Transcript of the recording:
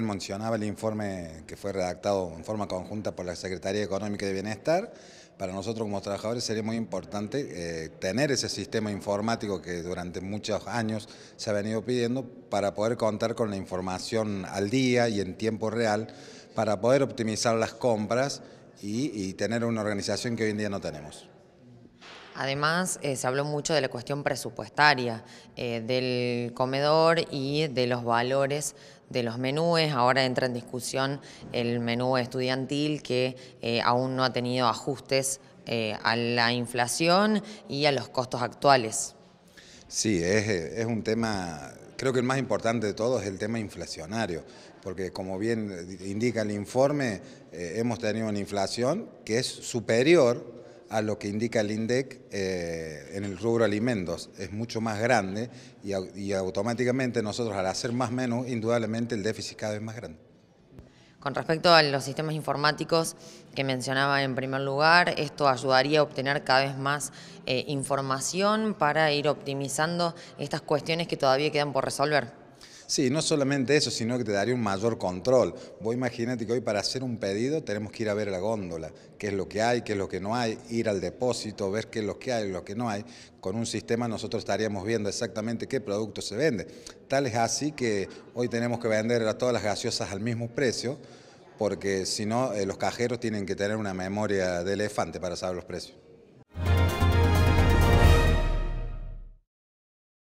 mencionaba, el informe que fue redactado en forma conjunta por la Secretaría Económica y de Bienestar, para nosotros como trabajadores sería muy importante eh, tener ese sistema informático que durante muchos años se ha venido pidiendo para poder contar con la información al día y en tiempo real, para poder optimizar las compras y tener una organización que hoy en día no tenemos. Además, eh, se habló mucho de la cuestión presupuestaria, eh, del comedor y de los valores de los menúes. Ahora entra en discusión el menú estudiantil que eh, aún no ha tenido ajustes a la inflación y a los costos actuales. Sí, es, un tema creo que el más importante de todos es el tema inflacionario, porque como bien indica el informe, hemos tenido una inflación que es superior a lo que indica el INDEC eh, en el rubro alimentos. Es mucho más grande y, automáticamente nosotros al hacer más menos indudablemente el déficit cada vez más grande. Con respecto a los sistemas informáticos que mencionaba en primer lugar, esto ayudaría a obtener cada vez más eh, información para ir optimizando estas cuestiones que todavía quedan por resolver. Sí, no solamente eso, sino que te daría un mayor control. Vos imagínate que hoy para hacer un pedido tenemos que ir a ver la góndola, qué es lo que hay, qué es lo que no hay, ir al depósito, ver qué es lo que hay, y lo que no hay. Con un sistema nosotros estaríamos viendo exactamente qué producto se vende. Tal es así que hoy tenemos que vender a todas las gaseosas al mismo precio, porque si no, eh, los cajeros tienen que tener una memoria de elefante para saber los precios.